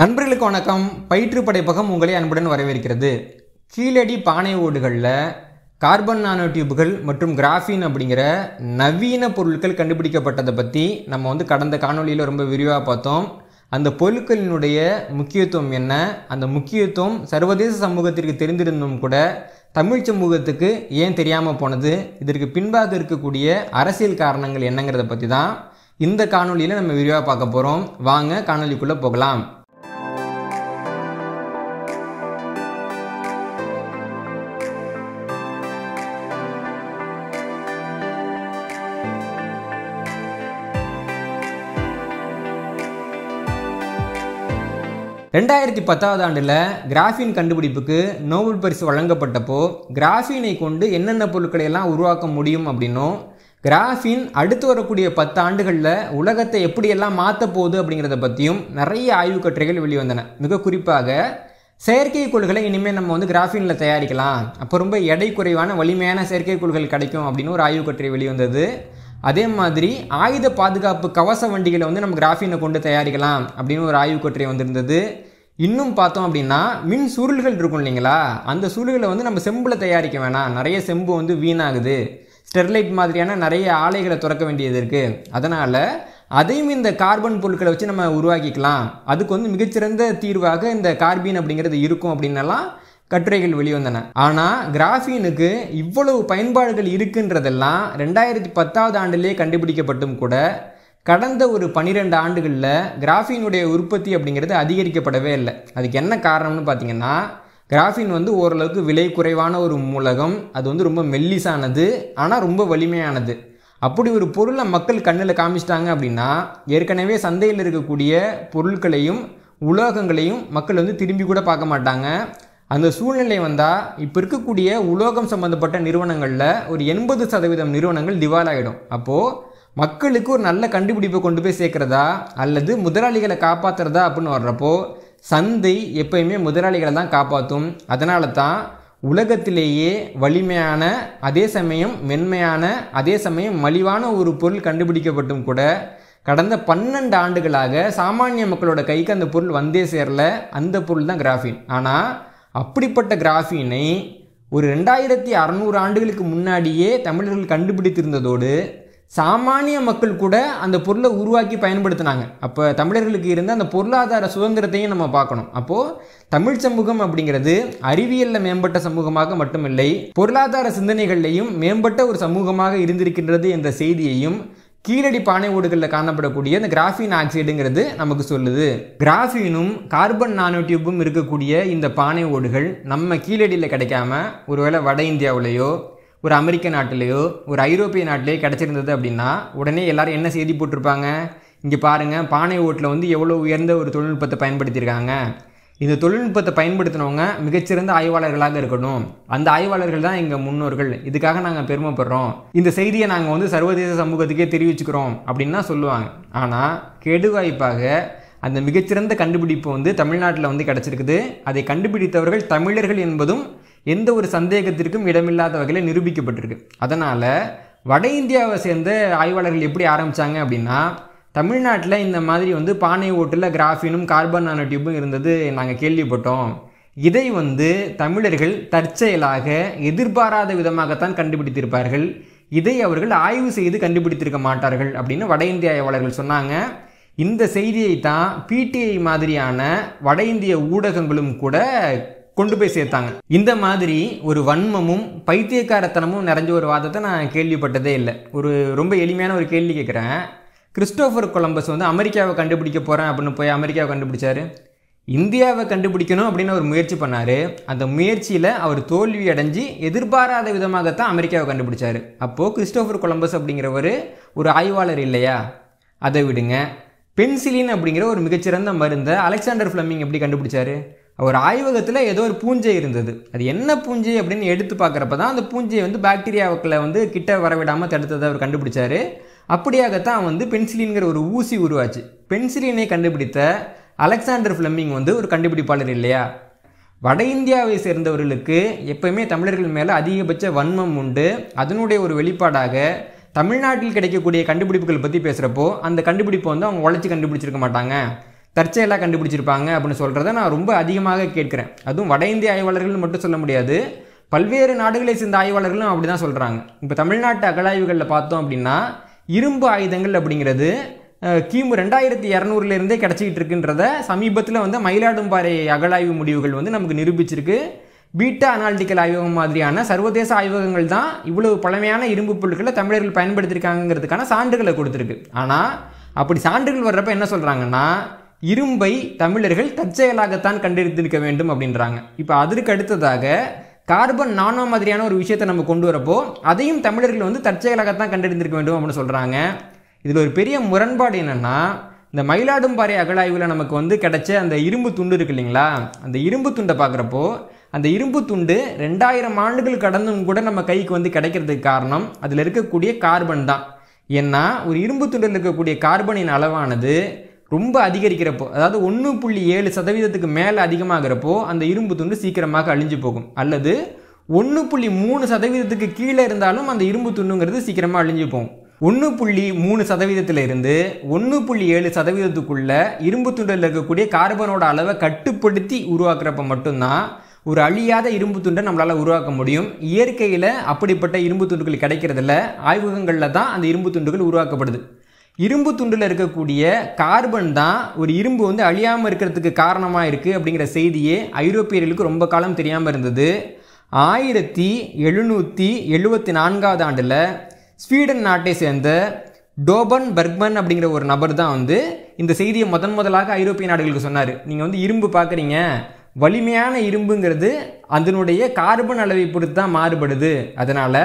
நண்பர்களுக்கு வணக்கம் பயிற்று படைப்பகம் உங்களை அன்புடன் வரவேற்கிறது கீழடி பானை ஓடுகளில் கார்பன் நானோ மற்றும் கிராஃபின் அப்படிங்கிற நவீன பொருட்கள் கண்டுபிடிக்கப்பட்டதை பற்றி நம்ம வந்து கடந்த காணொலியில் ரொம்ப விரிவாக பார்த்தோம் அந்த பொருட்களினுடைய முக்கியத்துவம் என்ன அந்த முக்கியத்துவம் சர்வதேச சமூகத்திற்கு தெரிந்திருந்தும் கூட தமிழ் சமூகத்துக்கு ஏன் தெரியாமல் போனது இதற்கு பின்பாக இருக்கக்கூடிய அரசியல் காரணங்கள் என்னங்கிறத பற்றி தான் இந்த காணொலியில் நம்ம விரிவாக பார்க்க போகிறோம் வாங்க காணொலிக்குள்ளே போகலாம் ரெண்டாயிரத்தி பத்தாவது ஆண்டில் கிராஃபின் கண்டுபிடிப்புக்கு நோபல் பரிசு வழங்கப்பட்டப்போ கிராஃபினை கொண்டு என்னென்ன பொருட்களை எல்லாம் உருவாக்க முடியும் அப்படின்னும் கிராஃபின் அடுத்து வரக்கூடிய பத்து ஆண்டுகளில் உலகத்தை எப்படியெல்லாம் மாற்ற போகுது அப்படிங்கிறத பற்றியும் நிறைய ஆய்வு கட்டுரைகள் வெளிவந்தன மிக குறிப்பாக செயற்கைக்கோள்களை இனிமேல் நம்ம வந்து கிராஃபினில் தயாரிக்கலாம் அப்போ ரொம்ப எடை குறைவான வலிமையான செயற்கைக்கோள்கள் கிடைக்கும் அப்படின்னு ஒரு ஆய்வு கட்டுரை வெளிவந்தது அதே மாதிரி ஆயுத பாதுகாப்பு கவச வண்டிகளை வந்து நம்ம கிராஃபினை கொண்டு தயாரிக்கலாம் அப்படின்னு ஒரு ஆய்வு கட்டுரை வந்திருந்தது இன்னும் பார்த்தோம் அப்படின்னா மின் சுருள்கள் இருக்கும் இல்லைங்களா அந்த சுருள்களை வந்து நம்ம செம்பில் தயாரிக்க வேணாம் நிறைய செம்பு வந்து வீணாகுது ஸ்டெர்லைட் மாதிரியான நிறைய ஆலைகளை திறக்க வேண்டியது இருக்குது அதனால் அதையும் இந்த கார்பன் பொருட்களை வச்சு நம்ம உருவாக்கிக்கலாம் அதுக்கு வந்து மிகச்சிறந்த தீர்வாக இந்த கார்பீன் அப்படிங்கிறது இருக்கும் அப்படின்னலாம் கட்டுரைகள் வெளிவந்தன ஆனால் கிராஃபீனுக்கு இவ்வளவு பயன்பாடுகள் இருக்குன்றதெல்லாம் ரெண்டாயிரத்தி பத்தாவது ஆண்டிலே கண்டுபிடிக்கப்பட்டும் கூட கடந்த ஒரு பன்னிரெண்டு ஆண்டுகளில் கிராஃபீனுடைய உற்பத்தி அப்படிங்கிறது அதிகரிக்கப்படவே இல்லை அதுக்கு என்ன காரணம்னு பார்த்தீங்கன்னா கிராஃபின் வந்து ஓரளவுக்கு விலை குறைவான ஒரு மூலகம் அது வந்து ரொம்ப மெல்லிசானது ஆனால் ரொம்ப வலிமையானது அப்படி ஒரு பொருளை மக்கள் கண்ணில் காமிச்சிட்டாங்க அப்படின்னா ஏற்கனவே சந்தையில் இருக்கக்கூடிய பொருட்களையும் உலோகங்களையும் மக்கள் வந்து திரும்பி கூட பார்க்க மாட்டாங்க அந்த சூழ்நிலை வந்தால் இப்போ இருக்கக்கூடிய உலோகம் சம்மந்தப்பட்ட நிறுவனங்களில் ஒரு எண்பது சதவீதம் நிறுவனங்கள் திவாலாகிடும் அப்போது மக்களுக்கு ஒரு நல்ல கண்டுபிடிப்பை கொண்டு போய் சேர்க்குறதா அல்லது முதலாளிகளை காப்பாற்றுறதா அப்படின்னு வர்றப்போ சந்தை எப்பயுமே முதலாளிகளை தான் காப்பாற்றும் அதனால தான் உலகத்திலேயே வலிமையான அதே சமயம் மென்மையான அதே சமயம் மலிவான ஒரு பொருள் கண்டுபிடிக்கப்பட்டும் கூட கடந்த பன்னெண்டு ஆண்டுகளாக சாமானிய மக்களோட கைக்கு அந்த பொருள் வந்தே சேரல அந்த பொருள் தான் கிராஃபின் ஆனால் அப்படிப்பட்ட கிராஃபீனை ஒரு ரெண்டாயிரத்தி அறநூறு ஆண்டுகளுக்கு முன்னாடியே தமிழர்கள் கண்டுபிடித்திருந்ததோடு சாமானிய மக்கள் கூட அந்த பொருளை உருவாக்கி பயன்படுத்தினாங்க அப்போ தமிழர்களுக்கு இருந்த அந்த பொருளாதார சுதந்திரத்தையும் நம்ம பார்க்கணும் அப்போது தமிழ் சமூகம் அப்படிங்கிறது அறிவியலில் மேம்பட்ட சமூகமாக மட்டுமில்லை பொருளாதார சிந்தனைகள்லையும் மேம்பட்ட ஒரு சமூகமாக இருந்திருக்கின்றது என்ற செய்தியையும் கீழடி பானை ஓடுகளில் காணப்படக்கூடிய இந்த கிராஃபின் ஆக்சைடுங்கிறது நமக்கு சொல்லுது கிராஃபினும் கார்பன் நானோ இருக்கக்கூடிய இந்த பானை ஓடுகள் நம்ம கீழடியில் கிடைக்காம ஒருவேளை வட இந்தியாவிலேயோ ஒரு அமெரிக்க நாட்டிலேயோ ஒரு ஐரோப்பிய நாட்டிலேயோ கிடச்சிருந்தது அப்படின்னா உடனே எல்லோரும் என்ன செய்தி போட்டிருப்பாங்க இங்கே பாருங்கள் பானை ஓட்டில் வந்து எவ்வளோ உயர்ந்த ஒரு தொழில்நுட்பத்தை பயன்படுத்தியிருக்காங்க இந்த தொழில்நுட்பத்தை பயன்படுத்தினவங்க மிகச்சிறந்த ஆய்வாளர்களாக இருக்கணும் அந்த ஆய்வாளர்கள் தான் எங்கள் முன்னோர்கள் இதுக்காக நாங்கள் பெருமைப்படுறோம் இந்த செய்தியை நாங்கள் வந்து சர்வதேச சமூகத்துக்கே தெரிவிச்சுக்கிறோம் அப்படின்னா சொல்லுவாங்க ஆனால் கெடுவாய்ப்பாக அந்த மிகச்சிறந்த கண்டுபிடிப்பு வந்து தமிழ்நாட்டில் வந்து கிடச்சிருக்குது அதை கண்டுபிடித்தவர்கள் தமிழர்கள் என்பதும் எந்த ஒரு சந்தேகத்திற்கும் இடமில்லாத வகையில் நிரூபிக்கப்பட்டிருக்கு அதனால் வட இந்தியாவை சேர்ந்த ஆய்வாளர்கள் எப்படி ஆரம்பித்தாங்க அப்படின்னா தமிழ்நாட்டில் இந்த மாதிரி வந்து பானை ஓட்டில் கிராஃபினும் கார்பன் நானோ இருந்தது நாங்கள் கேள்விப்பட்டோம் இதை வந்து தமிழர்கள் தற்செயலாக எதிர்பாராத விதமாகத்தான் கண்டுபிடித்திருப்பார்கள் இதை அவர்கள் ஆய்வு செய்து கண்டுபிடித்திருக்க மாட்டார்கள் அப்படின்னு வட இந்தியாவாளர்கள் சொன்னாங்க இந்த செய்தியை தான் பிடிஐ மாதிரியான வட இந்திய ஊடகங்களும் கூட கொண்டு போய் சேர்த்தாங்க இந்த மாதிரி ஒரு வன்மமும் பைத்தியக்காரத்தனமும் நிறைஞ்ச ஒரு வாதத்தை நான் கேள்விப்பட்டதே இல்லை ஒரு ரொம்ப எளிமையான ஒரு கேள்வி கேட்குறேன் கிறிஸ்டோஃபர் கொலம்பஸ் வந்து அமெரிக்காவை கண்டுபிடிக்க போகிறேன் அப்படின்னு போய் அமெரிக்காவை கண்டுபிடிச்சார் இந்தியாவை கண்டுபிடிக்கணும் அப்படின்னு அவர் முயற்சி பண்ணார் அந்த முயற்சியில் அவர் தோல்வி அடைஞ்சு எதிர்பாராத விதமாகத்தான் அமெரிக்காவை கண்டுபிடிச்சார் அப்போது கிறிஸ்டோஃபர் கொலம்பஸ் அப்படிங்கிறவர் ஒரு ஆய்வாளர் இல்லையா அதை விடுங்க பென்சிலின் அப்படிங்கிற ஒரு மிகச்சிறந்த மருந்தை அலெக்சாண்டர் ஃப்ளமிங் எப்படி கண்டுபிடிச்சாரு அவர் ஆய்வகத்தில் ஏதோ ஒரு பூஞ்சை இருந்தது அது என்ன பூஞ்சை அப்படின்னு எடுத்து பார்க்குறப்ப தான் அந்த பூஞ்சையை வந்து பாக்டீரியாவுக்குள்ள வந்து கிட்ட வரவிடாமல் தடுத்ததை அவர் கண்டுபிடிச்சாரு அப்படியாகத்தான் வந்து பென்சிலின்கிற ஒரு ஊசி உருவாச்சு பென்சிலினை கண்டுபிடித்த அலெக்சாண்டர் ஃப்ளெமிங் வந்து ஒரு கண்டுபிடிப்பாளர் இல்லையா வட இந்தியாவை சேர்ந்தவர்களுக்கு எப்பயுமே தமிழர்கள் மேலே அதிகபட்ச வன்மம் உண்டு அதனுடைய ஒரு வெளிப்பாடாக தமிழ்நாட்டில் கிடைக்கக்கூடிய கண்டுபிடிப்புகள் பற்றி பேசுகிறப்போ அந்த கண்டுபிடிப்பை வந்து அவங்க உழைச்சி கண்டுபிடிச்சிருக்க மாட்டாங்க தற்செயலாக கண்டுபிடிச்சிருப்பாங்க அப்படின்னு சொல்கிறத நான் ரொம்ப அதிகமாக கேட்குறேன் அதுவும் வட இந்திய ஆய்வாளர்கள் மட்டும் சொல்ல முடியாது பல்வேறு நாடுகளை சேர்ந்த ஆய்வாளர்களும் அப்படி தான் சொல்கிறாங்க இப்போ தமிழ்நாட்டு அகழாய்வுகளில் பார்த்தோம் அப்படின்னா இரும்பு ஆயுதங்கள் அப்படிங்கிறது கிமு ரெண்டாயிரத்தி இரநூறுலேருந்தே கிடச்சிக்கிட்டு இருக்குன்றத சமீபத்தில் வந்து மயிலாடும்பாறை அகழாய்வு முடிவுகள் வந்து நமக்கு நிரூபிச்சிருக்கு பீட்டா அனாலிட்டிக்கல் ஆய்வகம் மாதிரியான சர்வதேச ஆய்வகங்கள் தான் இவ்வளவு பழமையான இரும்பு பொருட்களை தமிழர்கள் பயன்படுத்தியிருக்காங்கிறதுக்கான சான்றுகளை கொடுத்துருக்கு ஆனால் அப்படி சான்றுகள் வர்றப்ப என்ன சொல்கிறாங்கன்னா இரும்பை தமிழர்கள் தற்செயலாகத்தான் கண்டறிந்திருக்க வேண்டும் அப்படின்றாங்க இப்போ அதற்கு அடுத்ததாக கார்பன் நானோ மாதிரியான ஒரு விஷயத்தை நம்ம கொண்டு வரப்போ அதையும் தமிழர்கள் வந்து தற்செயலாகத்தான் கண்டறிந்திருக்க வேண்டும் அப்படின்னு சொல்கிறாங்க இதில் ஒரு பெரிய முரண்பாடு என்னென்னா இந்த மயிலாடும்பாறை அகழாய்வில் நமக்கு வந்து கிடைச்ச அந்த இரும்பு துண்டு இருக்கு இல்லைங்களா அந்த இரும்பு துண்டை பார்க்குறப்போ அந்த இரும்பு துண்டு ரெண்டாயிரம் ஆண்டுகள் கடந்தும் கூட நம்ம கைக்கு வந்து கிடைக்கிறதுக்கு காரணம் அதில் இருக்கக்கூடிய கார்பன் தான் ஏன்னா ஒரு இரும்பு துண்டில் இருக்கக்கூடிய கார்பனின் அளவானது ரொம்ப அதிகரிக்கிறப்போ அதாவது ஒன்று புள்ளி ஏழு சதவீதத்துக்கு மேலே அதிகமாகிறப்போ அந்த இரும்பு துண்டு சீக்கிரமாக அழிஞ்சு போகும் அல்லது ஒன்று புள்ளி மூணு சதவீதத்துக்கு கீழே இருந்தாலும் அந்த இரும்பு துண்டுங்கிறது சீக்கிரமாக அழிஞ்சு போகும் ஒன்று புள்ளி மூணு சதவீதத்தில் இருந்து ஒன்று புள்ளி ஏழு சதவீதத்துக்குள்ள இரும்பு துண்டில் இருக்கக்கூடிய கார்பனோட அளவை கட்டுப்படுத்தி உருவாக்குறப்ப மட்டும்தான் ஒரு அழியாத இரும்பு துண்டை நம்மளால் உருவாக்க முடியும் இயற்கையில் அப்படிப்பட்ட இரும்பு துண்டுகள் கிடைக்கிறதில்ல ஆய்வகங்களில் தான் அந்த இரும்பு துண்டுகள் உருவாக்கப்படுது இரும்பு துண்டில் இருக்கக்கூடிய கார்பன் தான் ஒரு இரும்பு வந்து அழியாமல் இருக்கிறதுக்கு காரணமாக இருக்குது அப்படிங்கிற செய்தியே ஐரோப்பியர்களுக்கு ரொம்ப காலம் தெரியாமல் இருந்தது ஆயிரத்தி எழுநூற்றி எழுபத்தி நான்காவது ஆண்டில் ஸ்வீடன் நாட்டை சேர்ந்த டோபன் பர்க்மன் அப்படிங்கிற ஒரு நபர் தான் வந்து இந்த செய்தியை முதன் முதலாக ஐரோப்பிய நாடுகளுக்கு சொன்னார் நீங்கள் வந்து இரும்பு பார்க்குறீங்க வலிமையான இரும்புங்கிறது அதனுடைய கார்பன் அளவை பொறுத்து தான் மாறுபடுது அதனால்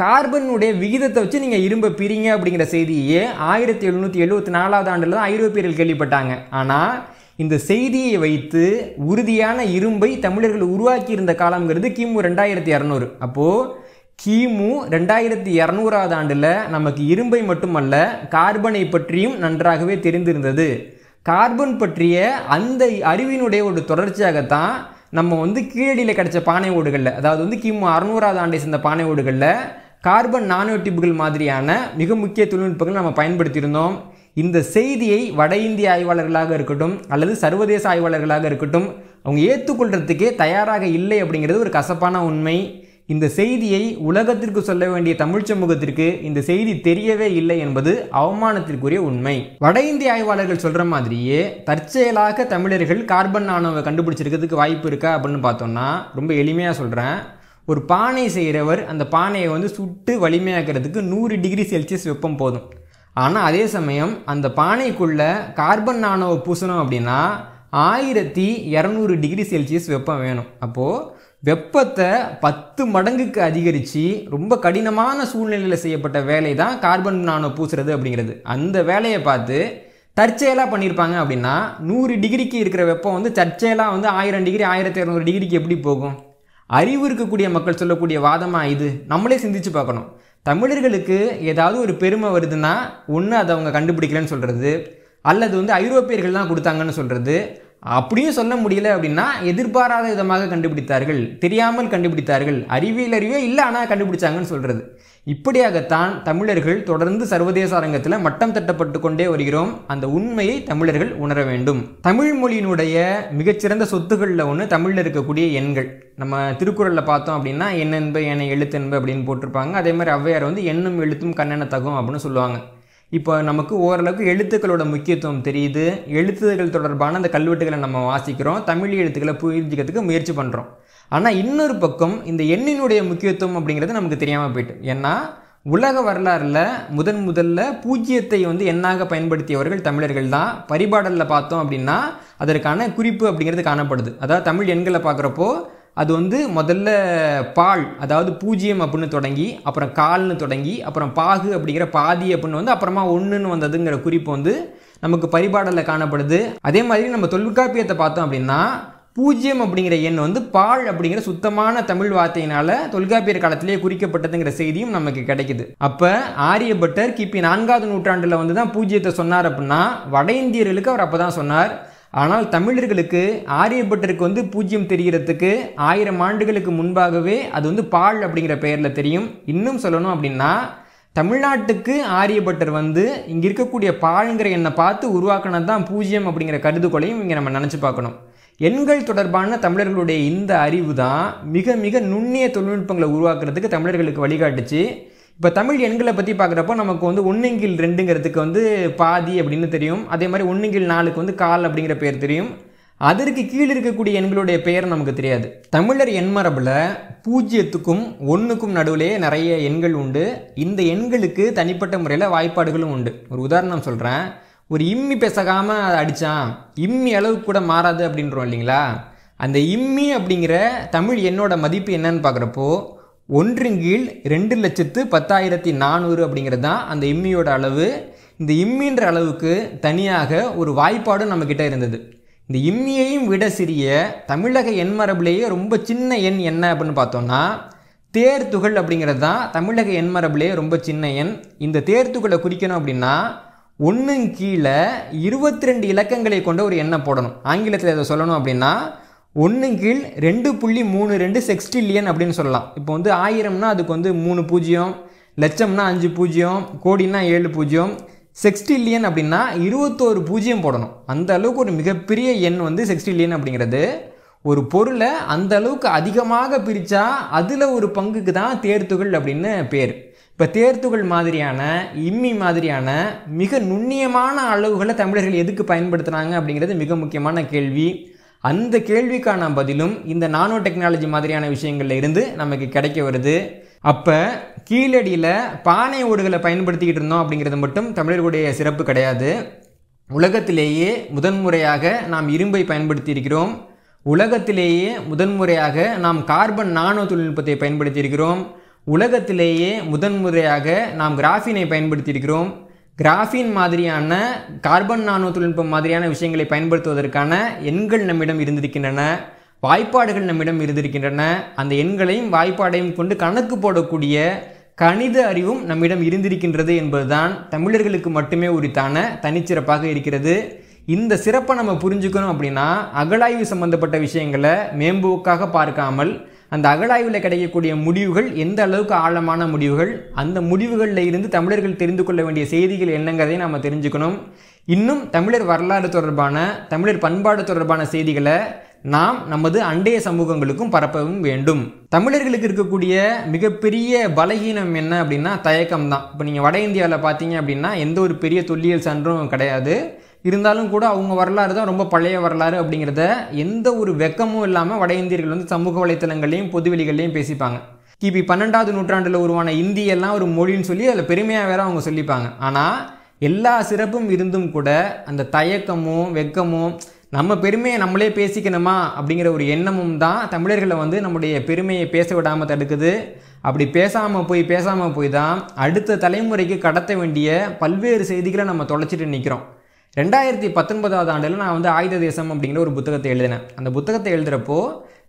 கார்பனுடைய விகிதத்தை வச்சு நீங்கள் இரும்பை பிரிங்க அப்படிங்கிற செய்தியே ஆயிரத்தி எழுநூற்றி எழுபத்தி நாலாவது ஆண்டில் தான் ஐரோப்பியர்கள் கேள்விப்பட்டாங்க ஆனால் இந்த செய்தியை வைத்து உறுதியான இரும்பை தமிழர்கள் உருவாக்கி இருந்த காலங்கிறது கிமு ரெண்டாயிரத்தி இரநூறு அப்போது கிமு ரெண்டாயிரத்தி இரநூறாவது ஆண்டில் நமக்கு இரும்பை மட்டுமல்ல கார்பனை பற்றியும் நன்றாகவே தெரிந்திருந்தது கார்பன் பற்றிய அந்த அறிவினுடைய ஒரு தொடர்ச்சியாகத்தான் நம்ம வந்து கீழடியில் கிடைச்ச பானை ஓடுகளில் அதாவது வந்து கிமு அறுநூறாவது ஆண்டை சேர்ந்த பானை ஓடுகளில் கார்பன் நானோ டிப்புகள் மாதிரியான மிக முக்கிய தொழில்நுட்பங்கள் நம்ம பயன்படுத்தியிருந்தோம் இந்த செய்தியை வட இந்திய ஆய்வாளர்களாக இருக்கட்டும் அல்லது சர்வதேச ஆய்வாளர்களாக இருக்கட்டும் அவங்க ஏற்றுக்கொள்றதுக்கே தயாராக இல்லை அப்படிங்கிறது ஒரு கசப்பான உண்மை இந்த செய்தியை உலகத்திற்கு சொல்ல வேண்டிய தமிழ் சமூகத்திற்கு இந்த செய்தி தெரியவே இல்லை என்பது அவமானத்திற்குரிய உண்மை வட இந்திய ஆய்வாளர்கள் சொல்கிற மாதிரியே தற்செயலாக தமிழர்கள் கார்பன் நானோவை கண்டுபிடிச்சிருக்கிறதுக்கு வாய்ப்பு இருக்கா அப்படின்னு பார்த்தோம்னா ரொம்ப எளிமையாக சொல்கிறேன் ஒரு பானை செய்கிறவர் அந்த பானையை வந்து சுட்டு வலிமையாக்கிறதுக்கு நூறு டிகிரி செல்சியஸ் வெப்பம் போதும் ஆனால் அதே சமயம் அந்த பானைக்குள்ளே கார்பன் நானோவை பூசணும் அப்படின்னா ஆயிரத்தி இரநூறு டிகிரி செல்சியஸ் வெப்பம் வேணும் அப்போது வெப்பத்தை பத்து மடங்குக்கு அதிகரித்து ரொம்ப கடினமான சூழ்நிலையில் செய்யப்பட்ட வேலை தான் கார்பன் நானோ பூசுறது அப்படிங்கிறது அந்த வேலையை பார்த்து தற்செயலாக பண்ணியிருப்பாங்க அப்படின்னா நூறு டிகிரிக்கு இருக்கிற வெப்பம் வந்து தற்செயலாக வந்து ஆயிரம் டிகிரி ஆயிரத்தி இரநூறு டிகிரிக்கு எப்படி போகும் அறிவு இருக்கக்கூடிய மக்கள் சொல்லக்கூடிய வாதமாக இது நம்மளே சிந்திச்சு பார்க்கணும் தமிழர்களுக்கு ஏதாவது ஒரு பெருமை வருதுன்னா ஒன்று அதை அவங்க கண்டுபிடிக்கலன்னு சொல்கிறது அல்லது வந்து ஐரோப்பியர்கள் தான் கொடுத்தாங்கன்னு சொல்கிறது அப்படியும் சொல்ல முடியல அப்படின்னா எதிர்பாராத விதமாக கண்டுபிடித்தார்கள் தெரியாமல் கண்டுபிடித்தார்கள் அறிவியல் அறிவே இல்லை ஆனால் கண்டுபிடிச்சாங்கன்னு சொல்கிறது இப்படியாகத்தான் தமிழர்கள் தொடர்ந்து சர்வதேச அரங்கத்தில் மட்டம் தட்டப்பட்டு கொண்டே வருகிறோம் அந்த உண்மையை தமிழர்கள் உணர வேண்டும் தமிழ் மொழியினுடைய மிகச்சிறந்த சொத்துக்களில் ஒன்று தமிழில் இருக்கக்கூடிய எண்கள் நம்ம திருக்குறளில் பார்த்தோம் அப்படின்னா எண்ணென்ப என எழுத்தென்பு அப்படின்னு போட்டிருப்பாங்க அதே மாதிரி ஔவையார் வந்து எண்ணும் எழுத்தும் கண்ணென தகும் அப்படின்னு சொல்லுவாங்க இப்போ நமக்கு ஓரளவுக்கு எழுத்துக்களோட முக்கியத்துவம் தெரியுது எழுத்துக்கள் தொடர்பான அந்த கல்வெட்டுகளை நம்ம வாசிக்கிறோம் தமிழ் எழுத்துக்களை புரிஞ்சிக்கிறதுக்கு முயற்சி பண்ணுறோம் ஆனால் இன்னொரு பக்கம் இந்த எண்ணினுடைய முக்கியத்துவம் அப்படிங்கிறது நமக்கு தெரியாமல் போயிட்டு ஏன்னா உலக வரலாறில் முதன் முதல்ல பூஜ்ஜியத்தை வந்து எண்ணாக பயன்படுத்தியவர்கள் தமிழர்கள் தான் பரிபாடலில் பார்த்தோம் அப்படின்னா அதற்கான குறிப்பு அப்படிங்கிறது காணப்படுது அதாவது தமிழ் எண்களை பார்க்குறப்போ அது வந்து முதல்ல பால் அதாவது பூஜ்ஜியம் அப்படின்னு தொடங்கி அப்புறம் கால்னு தொடங்கி அப்புறம் பாகு அப்படிங்கிற பாதி அப்படின்னு வந்து அப்புறமா ஒன்றுன்னு வந்ததுங்கிற குறிப்பு வந்து நமக்கு பரிபாடலில் காணப்படுது அதே மாதிரி நம்ம தொல்காப்பியத்தை பார்த்தோம் அப்படின்னா பூஜ்ஜியம் அப்படிங்கிற எண் வந்து பால் அப்படிங்கிற சுத்தமான தமிழ் வார்த்தையினால தொல்காப்பியர் காலத்திலேயே குறிக்கப்பட்டதுங்கிற செய்தியும் நமக்கு கிடைக்குது அப்போ ஆரியபட்டர் கிபி நான்காவது நூற்றாண்டில் வந்து தான் பூஜ்ஜியத்தை சொன்னார் அப்படின்னா வட இந்தியர்களுக்கு அவர் அப்போ தான் சொன்னார் ஆனால் தமிழர்களுக்கு ஆரியப்பட்டருக்கு வந்து பூஜ்ஜியம் தெரிகிறதுக்கு ஆயிரம் ஆண்டுகளுக்கு முன்பாகவே அது வந்து பால் அப்படிங்கிற பெயரில் தெரியும் இன்னும் சொல்லணும் அப்படின்னா தமிழ்நாட்டுக்கு ஆரியப்பட்டர் வந்து இங்கே இருக்கக்கூடிய பாலுங்கிற எண்ணை பார்த்து உருவாக்கினது தான் பூஜ்ஜியம் அப்படிங்கிற கருதுகொலையும் இங்கே நம்ம நினச்சி பார்க்கணும் எண்கள் தொடர்பான தமிழர்களுடைய இந்த அறிவு தான் மிக மிக நுண்ணிய தொழில்நுட்பங்களை உருவாக்குறதுக்கு தமிழர்களுக்கு வழிகாட்டுச்சு இப்போ தமிழ் எண்களை பற்றி பார்க்குறப்போ நமக்கு வந்து ஒன்னுங்கில் ரெண்டுங்கிறதுக்கு வந்து பாதி அப்படின்னு தெரியும் அதே மாதிரி ஒன்னுங்கில் நாலுக்கு வந்து கால் அப்படிங்கிற பேர் தெரியும் அதற்கு கீழே இருக்கக்கூடிய எண்களுடைய பெயர் நமக்கு தெரியாது தமிழர் எண்மரபில் பூஜ்ஜியத்துக்கும் ஒன்றுக்கும் நடுவிலே நிறைய எண்கள் உண்டு இந்த எண்களுக்கு தனிப்பட்ட முறையில் வாய்ப்பாடுகளும் உண்டு ஒரு உதாரணம் சொல்கிறேன் ஒரு இம்மி பேசகாமல் அதை அடித்தான் இம்மி அளவுக்கு கூட மாறாது அப்படின்றோம் இல்லைங்களா அந்த இம்மி அப்படிங்கிற தமிழ் எண்ணோட மதிப்பு என்னன்னு பார்க்குறப்போ ஒன்றின் கீழ் ரெண்டு லட்சத்து பத்தாயிரத்தி நானூறு அப்படிங்கிறது தான் அந்த இம்மியோட அளவு இந்த இம்மின்ற அளவுக்கு தனியாக ஒரு வாய்ப்பாடும் நம்மக்கிட்ட இருந்தது இந்த இம்மியையும் விட சிறிய தமிழக எண்மரபுலேயே ரொம்ப சின்ன எண் என்ன அப்படின்னு பார்த்தோம்னா தேர் துகள் அப்படிங்கிறது தான் தமிழக எண்மரபுலேயே ரொம்ப சின்ன எண் இந்த தேர் துகளை குறிக்கணும் அப்படின்னா ஒன்று கீழே இருபத்தி ரெண்டு இலக்கங்களை கொண்ட ஒரு எண்ணை போடணும் ஆங்கிலத்தில் அதை சொல்லணும் அப்படின்னா ஒன்று கீழ் ரெண்டு புள்ளி மூணு ரெண்டு செக்ஸ்டில்லியன் அப்படின்னு சொல்லலாம் இப்போ வந்து ஆயிரம்னா அதுக்கு வந்து மூணு பூஜ்ஜியம் லட்சம்னா அஞ்சு பூஜ்ஜியம் கோடினா ஏழு பூஜ்ஜியம் செக்ஸ்டில்லியன் அப்படின்னா இருபத்தோரு பூஜ்ஜியம் போடணும் அந்த அளவுக்கு ஒரு மிகப்பெரிய எண் வந்து செக்ஸ்டில்லியன் அப்படிங்கிறது ஒரு பொருளை அந்த அளவுக்கு அதிகமாக பிரித்தா அதில் ஒரு பங்குக்கு தான் தேர்த்துகள் அப்படின்னு பேர் இப்போ தேர்த்துகள் மாதிரியான இம்மி மாதிரியான மிக நுண்ணியமான அளவுகளை தமிழர்கள் எதுக்கு பயன்படுத்துகிறாங்க அப்படிங்கிறது மிக முக்கியமான கேள்வி அந்த கேள்விக்கான பதிலும் இந்த நானோ டெக்னாலஜி மாதிரியான விஷயங்கள்ல இருந்து நமக்கு கிடைக்க வருது அப்போ கீழடியில் பானை ஓடுகளை பயன்படுத்திக்கிட்டு இருந்தோம் அப்படிங்கிறது மட்டும் தமிழர்களுடைய சிறப்பு கிடையாது உலகத்திலேயே முதன்முறையாக நாம் இரும்பை பயன்படுத்தி இருக்கிறோம் உலகத்திலேயே முதன்முறையாக நாம் கார்பன் நானோ தொழில்நுட்பத்தை பயன்படுத்தி இருக்கிறோம் உலகத்திலேயே முதன்முறையாக நாம் கிராஃபினை பயன்படுத்தி இருக்கிறோம் கிராஃபின் மாதிரியான கார்பன் நானோ தொழில்நுட்பம் மாதிரியான விஷயங்களை பயன்படுத்துவதற்கான எண்கள் நம்மிடம் இருந்திருக்கின்றன வாய்ப்பாடுகள் நம்மிடம் இருந்திருக்கின்றன அந்த எண்களையும் வாய்ப்பாடையும் கொண்டு கணக்கு போடக்கூடிய கணித அறிவும் நம்மிடம் இருந்திருக்கின்றது என்பதுதான் தமிழர்களுக்கு மட்டுமே உரித்தான தனிச்சிறப்பாக இருக்கிறது இந்த சிறப்பை நம்ம புரிஞ்சுக்கணும் அப்படின்னா அகழாய்வு சம்பந்தப்பட்ட விஷயங்களை மேம்போக்காக பார்க்காமல் அந்த அகழாய்வில் கிடைக்கக்கூடிய முடிவுகள் எந்த அளவுக்கு ஆழமான முடிவுகள் அந்த முடிவுகளில் இருந்து தமிழர்கள் தெரிந்து கொள்ள வேண்டிய செய்திகள் என்னங்கிறதை நாம் தெரிஞ்சுக்கணும் இன்னும் தமிழர் வரலாறு தொடர்பான தமிழர் பண்பாடு தொடர்பான செய்திகளை நாம் நமது அண்டைய சமூகங்களுக்கும் பரப்பவும் வேண்டும் தமிழர்களுக்கு இருக்கக்கூடிய மிகப்பெரிய பலகீனம் என்ன அப்படின்னா தயக்கம் தான் இப்போ நீங்கள் வட இந்தியாவில் பார்த்தீங்க அப்படின்னா எந்த ஒரு பெரிய தொல்லியல் சான்றும் கிடையாது இருந்தாலும் கூட அவங்க வரலாறு தான் ரொம்ப பழைய வரலாறு அப்படிங்கிறத எந்த ஒரு வெக்கமும் இல்லாமல் வட இந்தியர்கள் வந்து சமூக வலைத்தளங்கள்லையும் பொதுவெளிகள்லையும் பேசிப்பாங்க கிபி பன்னெண்டாவது நூற்றாண்டில் உருவான இந்தியெல்லாம் ஒரு மொழின்னு சொல்லி அதில் பெருமையாக வேற அவங்க சொல்லிப்பாங்க ஆனால் எல்லா சிறப்பும் இருந்தும் கூட அந்த தயக்கமும் வெக்கமும் நம்ம பெருமையை நம்மளே பேசிக்கணுமா அப்படிங்கிற ஒரு எண்ணமும் தான் தமிழர்களை வந்து நம்முடைய பெருமையை பேச விடாமல் தடுக்குது அப்படி பேசாமல் போய் பேசாமல் போய் தான் அடுத்த தலைமுறைக்கு கடத்த வேண்டிய பல்வேறு செய்திகளை நம்ம தொலைச்சிட்டு நிற்கிறோம் ரெண்டாயிரத்தி பத்தொன்பதாவது ஆண்டில் நான் வந்து ஆயுத தேசம் அப்படிங்கிற ஒரு புத்தகத்தை எழுதினேன் அந்த புத்தகத்தை எழுதுகிறப்போ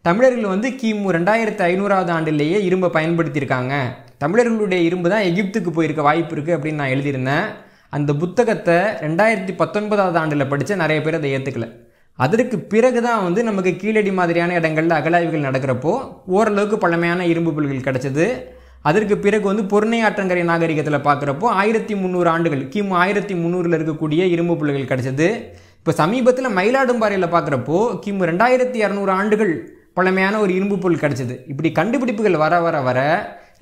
தமிழர்கள் வந்து கிமு ரெண்டாயிரத்தி ஐநூறாவது ஆண்டிலேயே இரும்பை பயன்படுத்தியிருக்காங்க தமிழர்களுடைய இரும்பு தான் எகிப்துக்கு போயிருக்க வாய்ப்பு இருக்குது அப்படின்னு நான் எழுதியிருந்தேன் அந்த புத்தகத்தை ரெண்டாயிரத்தி பத்தொன்பதாவது ஆண்டில் படித்த நிறைய பேர் அதை ஏற்றுக்கல அதற்கு பிறகு தான் வந்து நமக்கு கீழடி மாதிரியான இடங்களில் அகலாய்வுகள் நடக்கிறப்போ ஓரளவுக்கு பழமையான இரும்பு புல்கள் கிடச்சிது அதற்கு பிறகு வந்து பொருணை ஆற்றங்கரை நாகரிகத்தில் பார்க்குறப்போ ஆயிரத்தி முந்நூறு ஆண்டுகள் கிமு ஆயிரத்தி முந்நூறில் இருக்கக்கூடிய இரும்பு புள்ளிகள் கிடைச்சது இப்போ சமீபத்தில் மயிலாடும்பாறையில் பார்க்குறப்போ கிமு ரெண்டாயிரத்தி இரநூறு ஆண்டுகள் பழமையான ஒரு இரும்பு பொருள் கிடச்சிது இப்படி கண்டுபிடிப்புகள் வர வர வர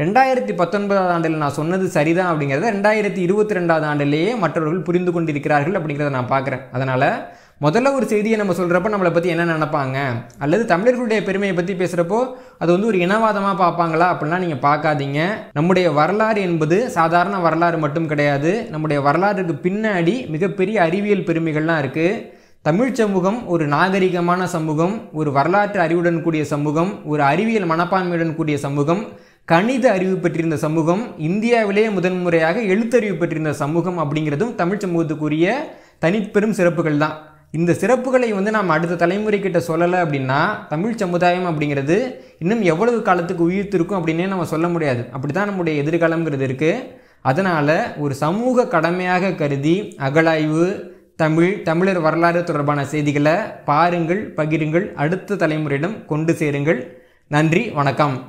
ரெண்டாயிரத்தி பத்தொன்பதாவது ஆண்டில் நான் சொன்னது சரிதான் அப்படிங்கிறத ரெண்டாயிரத்தி இருபத்தி ரெண்டாவது ஆண்டிலேயே மற்றவர்கள் புரிந்து கொண்டிருக்கிறார்கள் அப்படிங்கிறத நான் பார்க்குறேன் அதனால் முதல்ல ஒரு செய்தியை நம்ம சொல்கிறப்ப நம்மளை பற்றி என்ன நினப்பாங்க அல்லது தமிழர்களுடைய பெருமையை பற்றி பேசுகிறப்போ அது வந்து ஒரு இனவாதமாக பார்ப்பாங்களா அப்படின்லாம் நீங்கள் பார்க்காதீங்க நம்முடைய வரலாறு என்பது சாதாரண வரலாறு மட்டும் கிடையாது நம்முடைய வரலாறுக்கு பின்னாடி மிகப்பெரிய அறிவியல் பெருமைகள்லாம் இருக்குது தமிழ் சமூகம் ஒரு நாகரிகமான சமூகம் ஒரு வரலாற்று அறிவுடன் கூடிய சமூகம் ஒரு அறிவியல் மனப்பான்மையுடன் கூடிய சமூகம் கணித அறிவு பெற்றிருந்த சமூகம் இந்தியாவிலேயே முதன்முறையாக எழுத்தறிவு பெற்றிருந்த சமூகம் அப்படிங்கிறதும் தமிழ் சமூகத்துக்குரிய தனிப்பெரும் சிறப்புகள் தான் இந்த சிறப்புகளை வந்து நாம் அடுத்த தலைமுறை கிட்ட சொல்லலை அப்படின்னா தமிழ் சமுதாயம் அப்படிங்கிறது இன்னும் எவ்வளவு காலத்துக்கு உயிர்த்திருக்கும் அப்படின்னே நம்ம சொல்ல முடியாது அப்படி தான் நம்முடைய எதிர்காலங்கிறது இருக்குது அதனால் ஒரு சமூக கடமையாக கருதி அகழாய்வு தமிழ் தமிழர் வரலாறு தொடர்பான செய்திகளை பாருங்கள் பகிருங்கள் அடுத்த தலைமுறையிடம் கொண்டு சேருங்கள் நன்றி வணக்கம்